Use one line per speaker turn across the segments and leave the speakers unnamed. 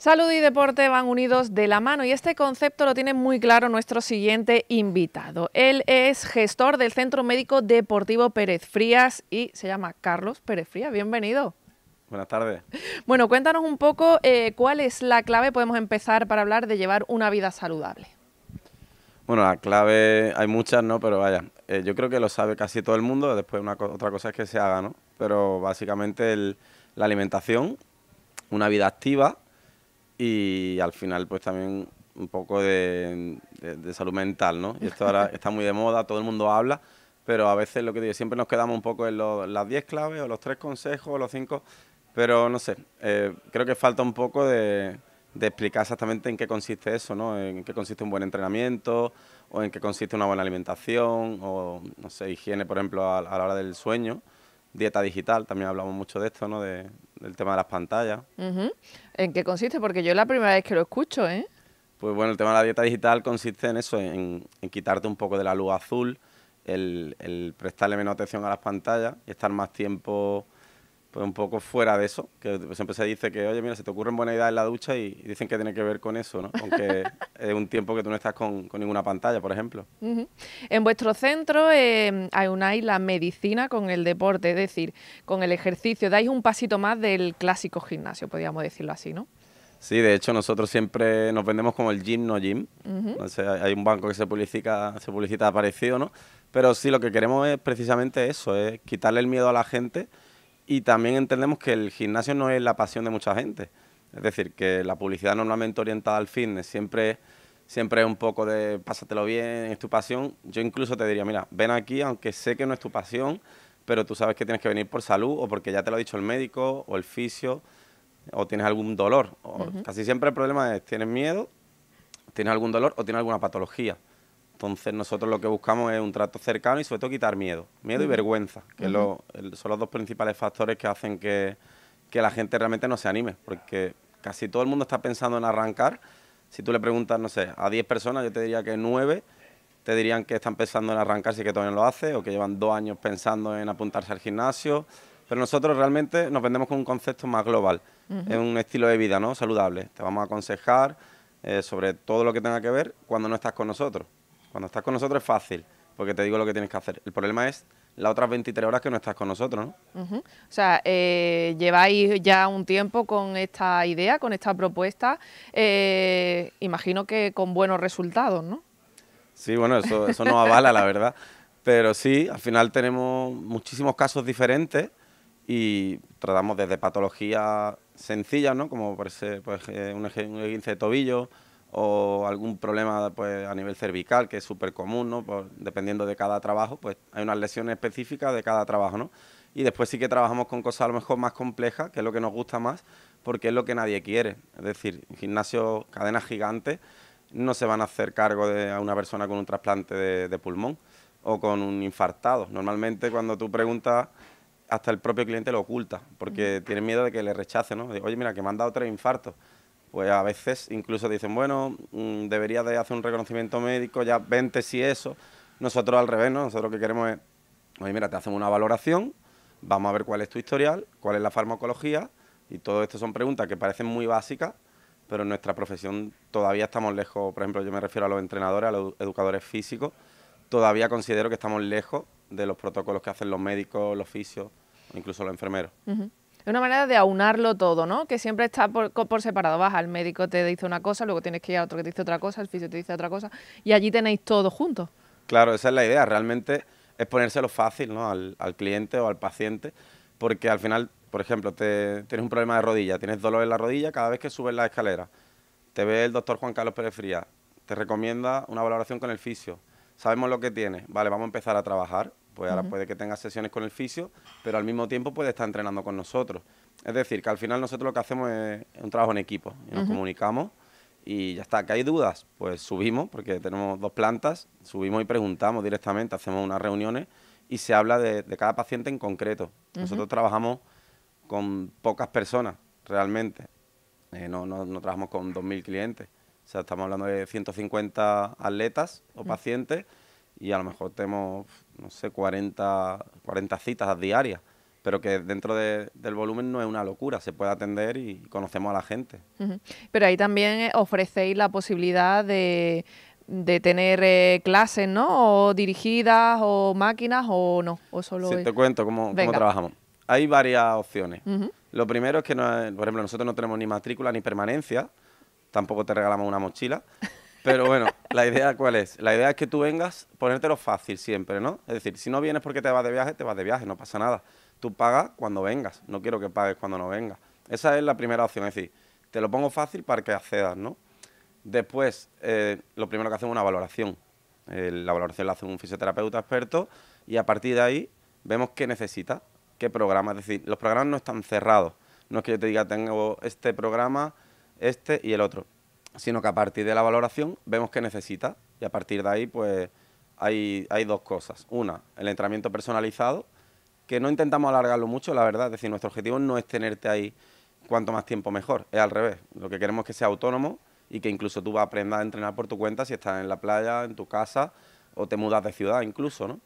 Salud y deporte van unidos de la mano y este concepto lo tiene muy claro nuestro siguiente invitado. Él es gestor del Centro Médico Deportivo Pérez Frías y se llama Carlos Pérez Frías. Bienvenido. Buenas tardes. Bueno, cuéntanos un poco eh, cuál es la clave, podemos empezar para hablar de llevar una vida saludable.
Bueno, la clave hay muchas, ¿no? Pero vaya, eh, yo creo que lo sabe casi todo el mundo, después otra cosa es que se haga, ¿no? Pero básicamente la alimentación, una vida activa, y al final pues también un poco de, salud mental, ¿no? Y esto ahora está muy de moda, todo el mundo habla, pero a veces lo que digo, siempre nos quedamos un poco en, las 10 claves o los tres consejos o los cinco, pero no sé, eh, creo que falta un poco de, de, explicar exactamente en qué consiste eso, ¿no? En qué consiste un buen entrenamiento o en qué consiste una buena alimentación o, no sé, higiene, por ejemplo, a la hora del sueño dieta digital, también hablamos mucho de esto, ¿no? del tema de las pantallas.
¿En qué consiste? Porque yo es la primera vez que lo escucho, ¿eh?
Pues bueno, el tema de la dieta digital consiste en eso, en, quitarte un poco de la luz azul, el, el prestarle menos atención a las pantallas y estar más tiempo pues un poco fuera de eso, que siempre se dice que, oye, mira, se te ocurren buenas ideas en la ducha y, dicen que tiene que ver con eso, ¿no? ...aunque es un tiempo que tú no estás con, ninguna pantalla, por ejemplo.
En vuestro centro em, aunáis la medicina con el deporte, es decir, con el ejercicio, dais un pasito más del clásico gimnasio, podríamos decirlo así, ¿no?
Sí, de hecho nosotros siempre nos vendemos como el gym no gym. hay un banco que se publicita, se publicita parecido, ¿no? Pero sí, lo que queremos es precisamente eso, es quitarle el miedo a la gente y también entendemos que el gimnasio no es la pasión de mucha gente. Es decir, que la publicidad normalmente orientada al fitness siempre, siempre es un poco de pásatelo bien, es tu pasión. Yo incluso te diría, mira, ven aquí aunque sé que no es tu pasión, pero tú sabes que tienes que venir por salud o porque ya te lo ha dicho el médico o el fisio o tienes algún dolor. Casi siempre el problema es, tienes miedo, tienes algún dolor o tienes alguna patología. Entonces nosotros lo que buscamos es un trato cercano y sobre todo quitar miedo, miedo y vergüenza, que son los dos principales factores que hacen que, la gente realmente no se anime, porque casi todo el mundo está pensando en arrancar. Si tú le preguntas, no sé, a 10 personas, yo te diría que nueve te dirían que están pensando en arrancar si que todavía no lo hace, o que llevan dos años pensando en apuntarse al gimnasio. Pero nosotros realmente nos vendemos con un concepto más global, es un estilo de vida saludable. Te vamos a aconsejar eh, sobre todo lo que tenga que ver cuando no estás con nosotros. Cuando estás con nosotros es fácil, porque te digo lo que tienes que hacer. El problema es las otras 23 horas que no estás con nosotros, ¿no?
O sea, eh, lleváis ya un tiempo con esta idea, con esta propuesta, eh, imagino que con buenos resultados, ¿no?
Sí, bueno, eso, eso nos avala, la verdad. Pero sí, al final tenemos muchísimos casos diferentes y tratamos desde patologías sencillas, ¿no? Como por, ejemplo, pues, eh, un esguince de tobillo, o algún problema pues, a nivel cervical, que es súper común, ¿no? Pues, dependiendo de cada trabajo, pues hay unas lesiones específicas de cada trabajo, Y después sí que trabajamos con cosas a lo mejor más complejas, que es lo que nos gusta más, porque es lo que nadie quiere. Es decir, gimnasio cadenas gigantes, no se van a hacer cargo de, a una persona con un trasplante de, pulmón o con un infartado. Normalmente cuando tú preguntas, hasta el propio cliente lo oculta, porque tiene miedo de que le rechace, ¿no? Oye, mira, que me han dado tres infartos pues a veces incluso dicen, bueno, mm, debería de hacer un reconocimiento médico, ya vente si eso. Nosotros al revés, ¿no? Nosotros lo que queremos es, oye, mira, te hacemos una valoración, vamos a ver cuál es tu historial, cuál es la farmacología, y todo esto son preguntas que parecen muy básicas, pero en nuestra profesión todavía estamos lejos, por ejemplo, yo me refiero a los entrenadores, a los educadores físicos, todavía considero que estamos lejos de los protocolos que hacen los médicos, los fisios, incluso los enfermeros.
Es una manera de aunarlo todo, ¿no? Que siempre está por, separado. Baja el médico, te dice una cosa, luego tienes que ir a otro que te dice otra cosa, el fisio te dice otra cosa, y allí tenéis todo junto.
Claro, esa es la idea. Realmente es ponérselo fácil ¿no? al, cliente o al paciente, porque al final, por ejemplo, te, tienes un problema de rodilla, tienes dolor en la rodilla cada vez que subes la escalera. Te ve el doctor Juan Carlos Pérez Fría, te recomienda una valoración con el fisio. Sabemos lo que tiene, vale, vamos a empezar a trabajar pues ahora puede que tenga sesiones con el fisio, pero al mismo tiempo puede estar entrenando con nosotros. Es decir, que al final nosotros lo que hacemos es un trabajo en equipo. Y nos comunicamos y ya está. ¿Que hay dudas? Pues subimos, porque tenemos dos plantas, subimos y preguntamos directamente, hacemos unas reuniones y se habla de, cada paciente en concreto. Nosotros trabajamos con pocas personas, realmente. Eh, no, no trabajamos con 2.000 clientes. O sea, estamos hablando de 150 atletas o pacientes y a lo mejor tenemos, no sé, 40, 40 citas diarias, pero que dentro del volumen no es una locura, se puede atender y conocemos a la gente.
Pero ahí también eh, ofrecéis la posibilidad de, tener eh, clases, ¿no? O dirigidas, o máquinas, o no, o solo... Sí, te
cuento cómo, trabajamos. Hay varias opciones. Lo primero es que, por ejemplo, nosotros no tenemos ni matrícula ni permanencia, tampoco te regalamos una mochila, pero bueno, la idea cuál es? La idea es que tú vengas, ponértelo fácil siempre, ¿no? Es decir, si no vienes porque te vas de viaje, te vas de viaje, no pasa nada. Tú pagas cuando vengas, no quiero que pagues cuando no vengas. Esa es la primera opción, es decir, te lo pongo fácil para que accedas, ¿no? Después, eh, lo primero que hacemos es una valoración. la valoración la hace un fisioterapeuta experto y a partir de ahí vemos qué necesita, qué programa. Es decir, los programas no están cerrados. No es que yo te diga, tengo este programa, este y el otro sino que a partir de la valoración vemos que necesita y a partir de ahí pues hay, hay dos cosas. Una, el entrenamiento personalizado, que no intentamos alargarlo mucho, la verdad, es decir, nuestro objetivo no es tenerte ahí cuanto más tiempo mejor, es al revés, lo que queremos es que sea autónomo y que incluso tú aprendas a entrenar por tu cuenta si estás en la playa, en tu casa o te mudas de ciudad incluso, ¿no?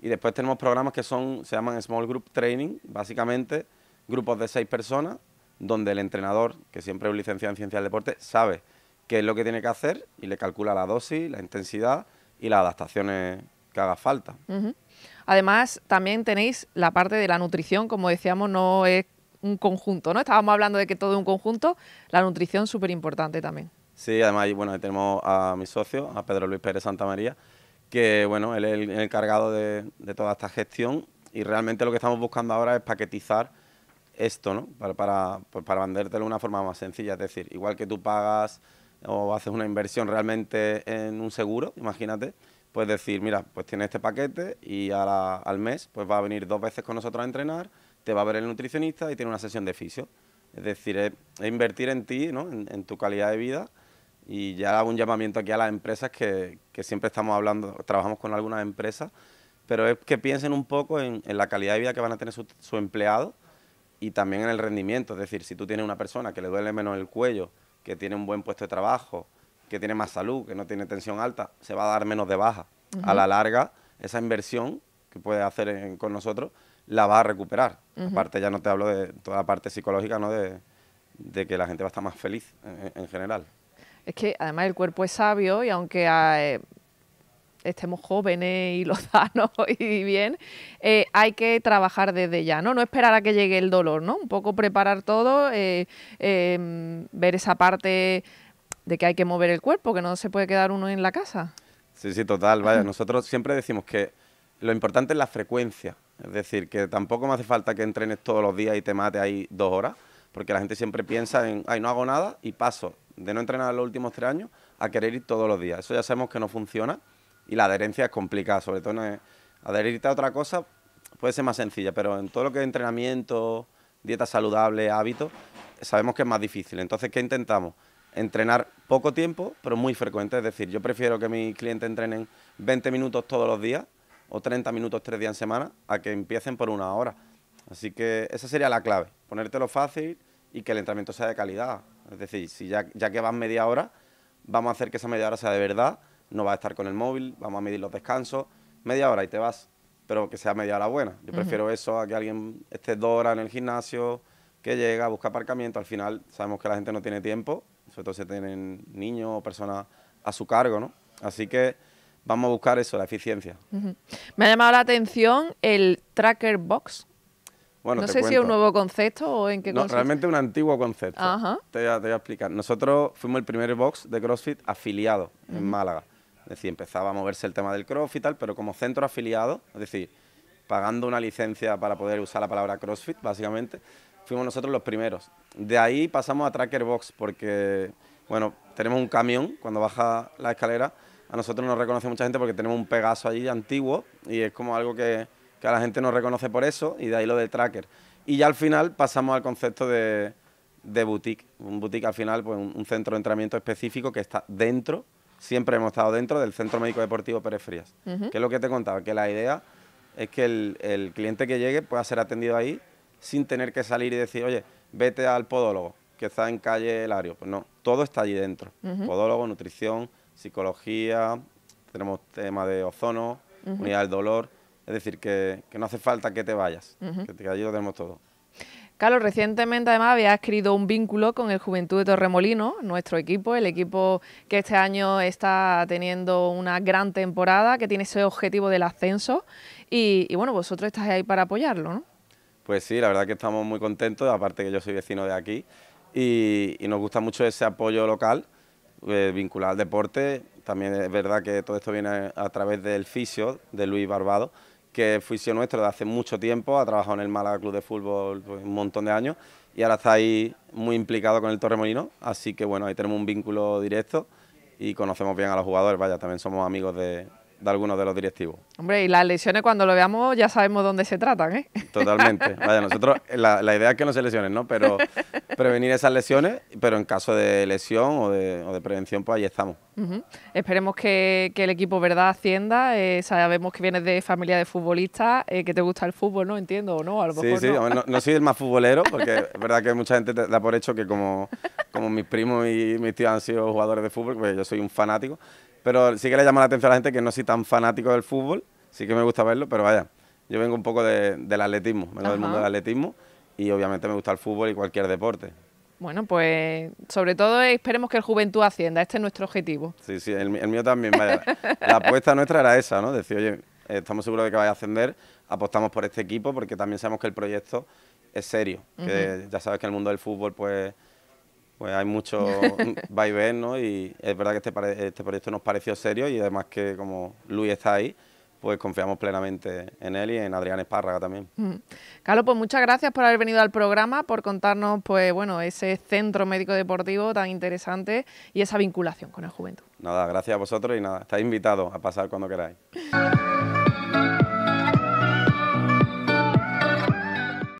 Y después tenemos programas que son, se llaman Small Group Training, básicamente grupos de seis personas, donde el entrenador, que siempre es licenciado en ciencias del deporte, sabe qué es lo que tiene que hacer y le calcula la dosis, la intensidad y las adaptaciones que haga falta.
Además, también tenéis la parte de la nutrición, como decíamos, no es un conjunto, ¿no? Estábamos hablando de que todo es un conjunto, la nutrición es súper importante también.
Sí, además, bueno, ahí tenemos a mi socio, a Pedro Luis Pérez Santa María, que, bueno, él es el encargado de, toda esta gestión y realmente lo que estamos buscando ahora es paquetizar esto, ¿no? Para, para, pues, para vendértelo de una forma más sencilla, es decir, igual que tú pagas o haces una inversión realmente en un seguro, imagínate, puedes decir, mira, pues tiene este paquete y al mes pues va a venir dos veces con nosotros a entrenar, te va a ver el nutricionista y tiene una sesión de fisio. Es decir, es, invertir en ti, ¿no? en, tu calidad de vida y ya hago un llamamiento aquí a las empresas que, que siempre estamos hablando, trabajamos con algunas empresas, pero es que piensen un poco en, la calidad de vida que van a tener su, su empleado y también en el rendimiento. Es decir, si tú tienes una persona que le duele menos el cuello, que tiene un buen puesto de trabajo, que tiene más salud, que no tiene tensión alta, se va a dar menos de baja. A la larga, esa inversión que puede hacer con nosotros la va a recuperar. Aparte, ya no te hablo de toda la parte psicológica, ¿no? De, que la gente va a estar más feliz en, general.
Es que además el cuerpo es sabio y aunque... Hay estemos jóvenes y los y bien, eh, hay que trabajar desde ya, ¿no? No esperar a que llegue el dolor, ¿no? Un poco preparar todo, eh, em, ver esa parte de que hay que mover el cuerpo, que no se puede quedar uno en la casa.
Sí, sí, total, vaya, nosotros siempre decimos que lo importante es la frecuencia, es decir, que tampoco me hace falta que entrenes todos los días y te mate ahí dos horas, porque la gente siempre piensa en, ay, no hago nada y paso de no entrenar los últimos tres años a querer ir todos los días. Eso ya sabemos que no funciona y la adherencia es complicada, sobre todo en, adherirte a otra cosa puede ser más sencilla, pero en todo lo que es entrenamiento, dieta saludable, hábitos, sabemos que es más difícil. Entonces, ¿qué intentamos? Entrenar poco tiempo, pero muy frecuente. Es decir, yo prefiero que mis clientes entrenen 20 minutos todos los días o 30 minutos tres días en semana a que empiecen por una hora. Así que esa sería la clave, ponértelo fácil y que el entrenamiento sea de calidad. Es decir, si ya, ya que van media hora, vamos a hacer que esa media hora sea de verdad no vas a estar con el móvil, vamos a medir los descansos, media hora y te vas, pero que sea media hora buena. Yo prefiero eso a que alguien esté dos horas en el gimnasio, que llega, busca aparcamiento, al final sabemos que la gente no tiene tiempo, sobre todo si tienen niños o personas a su cargo, ¿no? Así que vamos a buscar eso, la eficiencia.
Me ha llamado la atención el tracker box.
Bueno, no sé si es un nuevo
concepto o en qué No, consiste? realmente
un antiguo concepto. Te, voy a, explicar. Nosotros fuimos el primer box de CrossFit afiliado en Málaga. Es decir, empezaba a moverse el tema del CrossFit y tal, pero como centro afiliado, es decir, pagando una licencia para poder usar la palabra CrossFit, básicamente, fuimos nosotros los primeros. De ahí pasamos a Tracker Box porque, bueno, tenemos un camión cuando baja la escalera. A nosotros nos reconoce mucha gente porque tenemos un Pegaso allí antiguo y es como algo que, a la gente nos reconoce por eso y de ahí lo de Tracker. Y ya al final pasamos al concepto de, boutique. Un boutique al final, pues un centro de entrenamiento específico que está dentro siempre hemos estado dentro del Centro Médico Deportivo Perefrías, Frías, que es lo que te contaba, que la idea es que el, cliente que llegue pueda ser atendido ahí sin tener que salir y decir, oye, vete al podólogo, que está en calle Elario. Pues no, todo está allí dentro. Podólogo, nutrición, psicología, tenemos tema de ozono, unidad del dolor. Es decir, que, no hace falta que te vayas, que, que allí lo tenemos todo.
Carlos, recientemente además había escrito un vínculo con el Juventud de Torremolino, nuestro equipo, el equipo que este año está teniendo una gran temporada, que tiene ese objetivo del ascenso y, bueno, vosotros estáis ahí para apoyarlo, ¿no?
Pues sí, la verdad que estamos muy contentos, aparte que yo soy vecino de aquí y, nos gusta mucho ese apoyo local eh, vinculado al deporte. También es verdad que todo esto viene a través del fisio de Luis Barbado, que siendo nuestro de hace mucho tiempo, ha trabajado en el Málaga Club de Fútbol pues, un montón de años y ahora está ahí muy implicado con el Torremolino, así que bueno, ahí tenemos un vínculo directo y conocemos bien a los jugadores, vaya, también somos amigos de, de algunos de los directivos.
Hombre, y las lesiones cuando lo veamos ya sabemos dónde se tratan, ¿eh?
Totalmente. Vaya, nosotros, la, idea es que no se lesionen, ¿no? Pero prevenir esas lesiones, pero en caso de lesión o de, prevención, pues ahí estamos.
Esperemos que, el equipo Verdad Hacienda, eh, sabemos que vienes de familia de futbolistas, eh, que te gusta el fútbol, ¿no? Entiendo, ¿o no? sí, sí, no.
soy el más futbolero, porque es verdad que mucha gente da por hecho que como, como mis primos y mis tíos han sido jugadores de fútbol, pues yo soy un fanático, pero sí que le llama la atención a la gente que no soy tan fanático del fútbol, sí que me gusta verlo, pero vaya, yo vengo un poco de, del atletismo, vengo del mundo del atletismo y obviamente me gusta el fútbol y cualquier deporte.
Bueno, pues sobre todo esperemos que el Juventud Hacienda, este es nuestro objetivo.
Sí, sí, el, mío también. la apuesta nuestra era esa, ¿no? Decir, oye, estamos seguros de que vaya a ascender, apostamos por este equipo porque también sabemos que el proyecto es serio, que ya sabes que el mundo del fútbol pues pues hay mucho vaivén, ¿no? Y es verdad que este, este, proyecto nos pareció serio y además que como Luis está ahí, pues confiamos plenamente en él y en Adrián Espárraga también.
Mm. Carlos, pues muchas gracias por haber venido al programa, por contarnos, pues bueno, ese centro médico deportivo tan interesante y esa vinculación con el juventud.
Nada, gracias a vosotros y nada, estáis invitados a pasar cuando queráis.